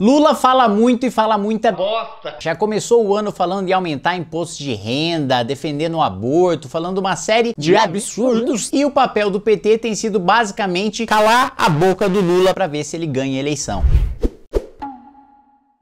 Lula fala muito e fala muita bosta. Já começou o ano falando de aumentar imposto de renda, defendendo o aborto, falando uma série de absurdos. E o papel do PT tem sido basicamente calar a boca do Lula para ver se ele ganha a eleição.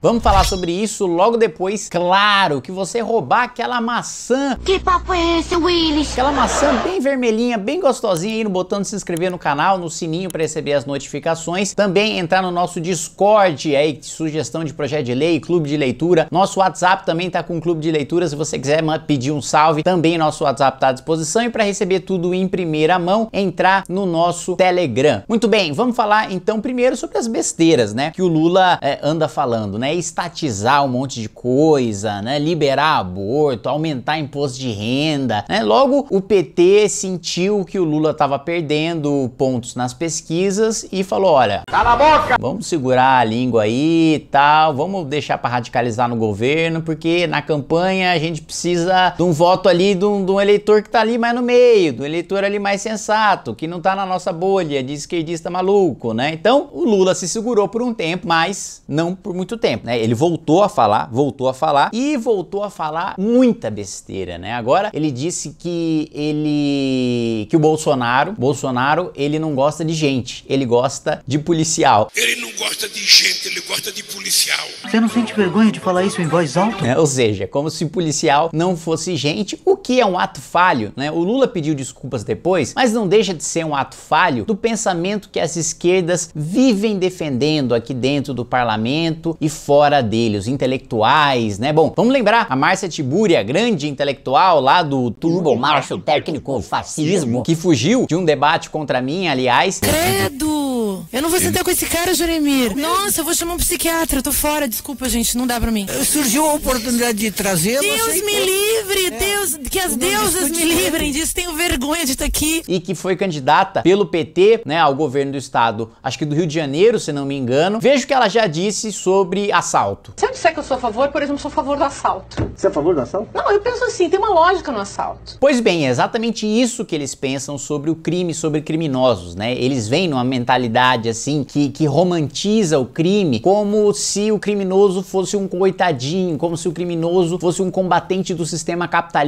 Vamos falar sobre isso logo depois. Claro que você roubar aquela maçã. Que papo é esse, Willis? Aquela maçã bem vermelhinha, bem gostosinha aí no botão de se inscrever no canal, no sininho para receber as notificações. Também entrar no nosso Discord aí, sugestão de projeto de lei, clube de leitura. Nosso WhatsApp também tá com clube de leitura, se você quiser pedir um salve, também nosso WhatsApp tá à disposição. E para receber tudo em primeira mão, entrar no nosso Telegram. Muito bem, vamos falar então primeiro sobre as besteiras, né? Que o Lula é, anda falando, né? Né, estatizar um monte de coisa, né? liberar aborto, aumentar imposto de renda. Né? Logo, o PT sentiu que o Lula estava perdendo pontos nas pesquisas e falou: olha, cala a boca! Vamos segurar a língua aí e tal, vamos deixar para radicalizar no governo, porque na campanha a gente precisa de um voto ali, de um, de um eleitor que tá ali mais no meio, do eleitor ali mais sensato, que não tá na nossa bolha de esquerdista maluco, né? Então, o Lula se segurou por um tempo, mas não por muito tempo né? Ele voltou a falar, voltou a falar e voltou a falar muita besteira, né? Agora ele disse que ele que o Bolsonaro, Bolsonaro, ele não gosta de gente, ele gosta de policial. Ele não gosta de gente, ele gosta de policial. Você não sente vergonha de falar isso em voz alta? É, ou seja, como se policial não fosse gente, o que é um ato falho, né? O Lula pediu desculpas depois, mas não deixa de ser um ato falho do pensamento que as esquerdas vivem defendendo aqui dentro do parlamento e fora fora dele, os intelectuais, né? Bom, vamos lembrar a Márcia Tiburi, a grande intelectual lá do Turbo Marshall Técnico Fascismo, que fugiu de um debate contra mim, aliás. Credo! Eu não vou sentar com esse cara, Juremir. Nossa, eu vou chamar um psiquiatra, eu tô fora, desculpa, gente, não dá pra mim. Surgiu a oportunidade de trazê-lo. Deus me livre! que as deusas me livrem disso, tenho vergonha de estar aqui. E que foi candidata pelo PT, né, ao governo do estado, acho que do Rio de Janeiro, se não me engano. Vejo que ela já disse sobre assalto. Se eu disser que eu sou a favor, por exemplo, sou a favor do assalto. Você é a favor do assalto? Não, eu penso assim, tem uma lógica no assalto. Pois bem, é exatamente isso que eles pensam sobre o crime, sobre criminosos, né? Eles vêm numa mentalidade assim que, que romantiza o crime como se o criminoso fosse um coitadinho, como se o criminoso fosse um combatente do sistema capitalista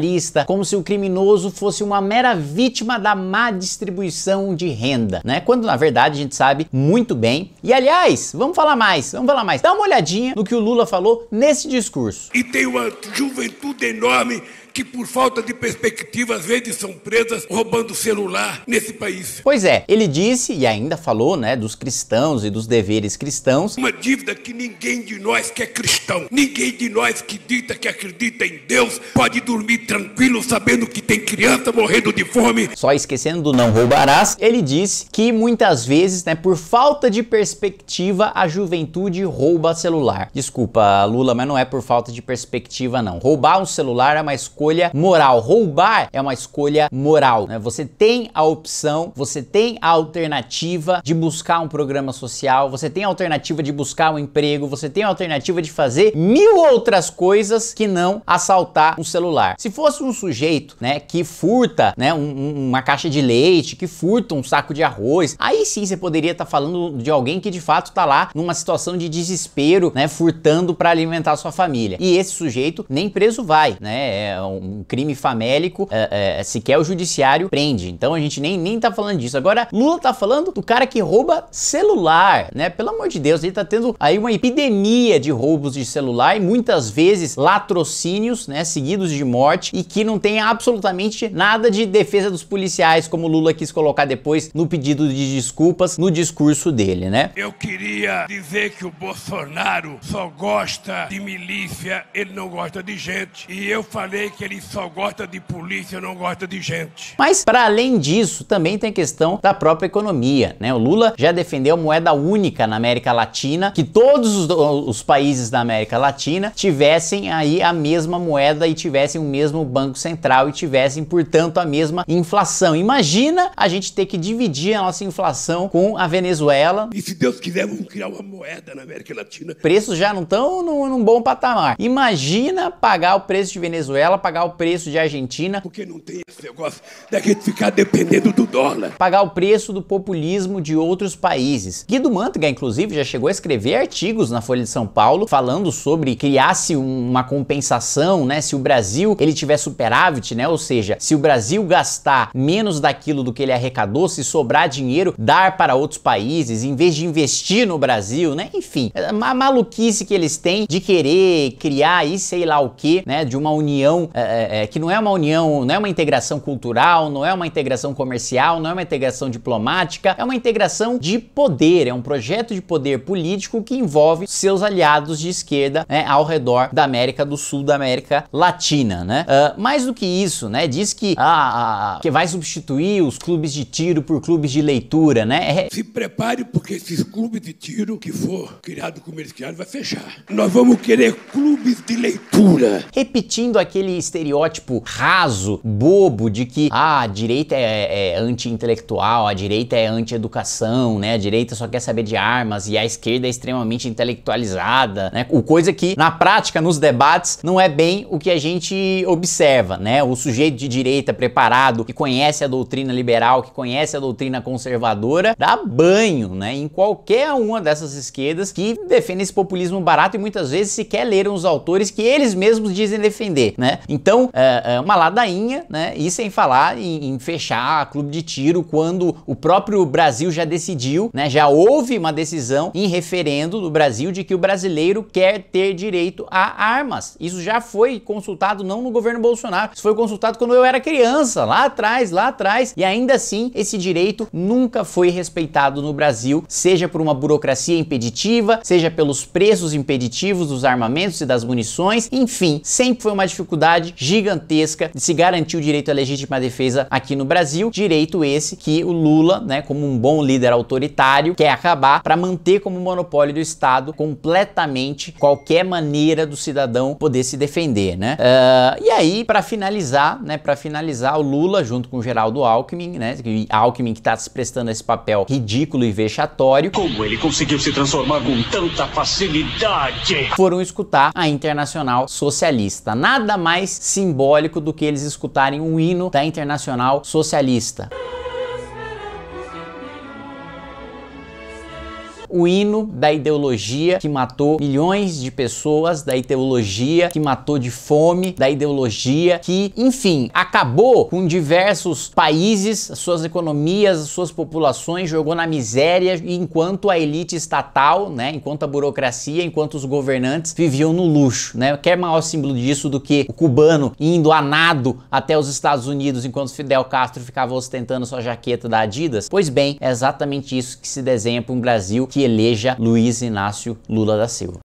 como se o criminoso fosse uma mera vítima da má distribuição de renda, né? Quando na verdade a gente sabe muito bem. E aliás, vamos falar mais, vamos falar mais. Dá uma olhadinha no que o Lula falou nesse discurso. E tem uma juventude enorme que por falta de perspectiva às vezes são presas roubando celular nesse país. Pois é, ele disse e ainda falou, né, dos cristãos e dos deveres cristãos. Uma dívida que ninguém de nós que é cristão, ninguém de nós que dita que acredita em Deus pode dormir tranquilo sabendo que tem criança morrendo de fome. Só esquecendo do não roubarás, ele disse que muitas vezes, né, por falta de perspectiva, a juventude rouba celular. Desculpa, Lula, mas não é por falta de perspectiva não. Roubar um celular é mais coisa escolha moral. Roubar é uma escolha moral. Né? Você tem a opção, você tem a alternativa de buscar um programa social, você tem a alternativa de buscar um emprego, você tem a alternativa de fazer mil outras coisas que não assaltar um celular. Se fosse um sujeito, né, que furta, né, um, uma caixa de leite, que furta um saco de arroz, aí sim você poderia estar tá falando de alguém que de fato está lá numa situação de desespero, né, furtando para alimentar sua família. E esse sujeito nem preso vai, né? É um um crime famélico, é, é, sequer o judiciário prende. Então a gente nem, nem tá falando disso. Agora, Lula tá falando do cara que rouba celular, né? Pelo amor de Deus, ele tá tendo aí uma epidemia de roubos de celular e muitas vezes latrocínios, né? Seguidos de morte e que não tem absolutamente nada de defesa dos policiais, como Lula quis colocar depois no pedido de desculpas no discurso dele, né? Eu queria dizer que o Bolsonaro só gosta de milícia, ele não gosta de gente. E eu falei que ele só gosta de polícia, não gosta de gente. Mas para além disso, também tem a questão da própria economia, né? O Lula já defendeu a moeda única na América Latina, que todos os, os países da América Latina tivessem aí a mesma moeda e tivessem o mesmo banco central e tivessem, portanto, a mesma inflação. Imagina a gente ter que dividir a nossa inflação com a Venezuela. E se Deus quiser, vamos criar uma moeda na América Latina. Preços já não estão num, num bom patamar. Imagina pagar o preço de Venezuela, pagar pagar o preço de Argentina. Porque não tem esse negócio da gente ficar dependendo do dólar. Pagar o preço do populismo de outros países. Guido Mantega, inclusive, já chegou a escrever artigos na Folha de São Paulo falando sobre criasse uma compensação, né? Se o Brasil ele tiver superávit, né? Ou seja, se o Brasil gastar menos daquilo do que ele arrecadou, se sobrar dinheiro, dar para outros países, em vez de investir no Brasil, né? Enfim, é a maluquice que eles têm de querer criar e sei lá o que, né? De uma união é, é, é, que não é uma união, não é uma integração cultural, não é uma integração comercial, não é uma integração diplomática, é uma integração de poder, é um projeto de poder político que envolve seus aliados de esquerda né, ao redor da América do Sul, da América Latina, né? Uh, mais do que isso, né? Diz que, ah, que vai substituir os clubes de tiro por clubes de leitura, né? É... Se prepare porque esses clubes de tiro que for criado comercial vai fechar. Nós vamos querer clubes de leitura. Repetindo aquele estereótipo raso, bobo, de que ah, a direita é, é anti-intelectual, a direita é anti-educação, né? A direita só quer saber de armas e a esquerda é extremamente intelectualizada, né? O coisa que na prática, nos debates, não é bem o que a gente observa, né? O sujeito de direita preparado, que conhece a doutrina liberal, que conhece a doutrina conservadora, dá banho, né? Em qualquer uma dessas esquerdas que defende esse populismo barato e muitas vezes sequer leram os autores que eles mesmos dizem defender, né? Então, é, é uma ladainha, né? E sem falar em, em, fechar clube de tiro quando o próprio Brasil já decidiu, né? Já houve uma decisão em referendo do Brasil de que o brasileiro quer ter direito a armas. Isso já foi consultado não no governo Bolsonaro, isso foi consultado quando eu era criança, lá atrás, lá atrás. E ainda assim, esse direito nunca foi respeitado no Brasil, seja por uma burocracia impeditiva, seja pelos preços impeditivos dos armamentos e das munições, enfim, sempre foi uma dificuldade gigantesca de se garantir o direito à legítima defesa aqui no Brasil, direito esse que o Lula, né, como um bom líder autoritário, quer acabar para manter como monopólio do Estado completamente qualquer maneira do cidadão poder se defender, né? Uh, e aí, para finalizar, né, para finalizar, o Lula junto com o Geraldo Alckmin, né, Alckmin que está se prestando esse papel ridículo e vexatório. Como ele conseguiu se transformar com tanta facilidade? Foram escutar a Internacional Socialista. Nada mais simbólico do que eles escutarem um hino da Internacional Socialista. o hino da ideologia que matou milhões de pessoas, da ideologia que matou de fome, da ideologia que, enfim, acabou com diversos países, suas economias, suas populações, jogou na miséria enquanto a elite estatal, né, enquanto a burocracia, enquanto os governantes viviam no luxo, né? Quer é maior símbolo disso do que o cubano indo a nado até os Estados Unidos enquanto Fidel Castro ficava ostentando sua jaqueta da Adidas? Pois bem, é exatamente isso que se desenha para um Brasil que eleja Luiz Inácio Lula da Silva.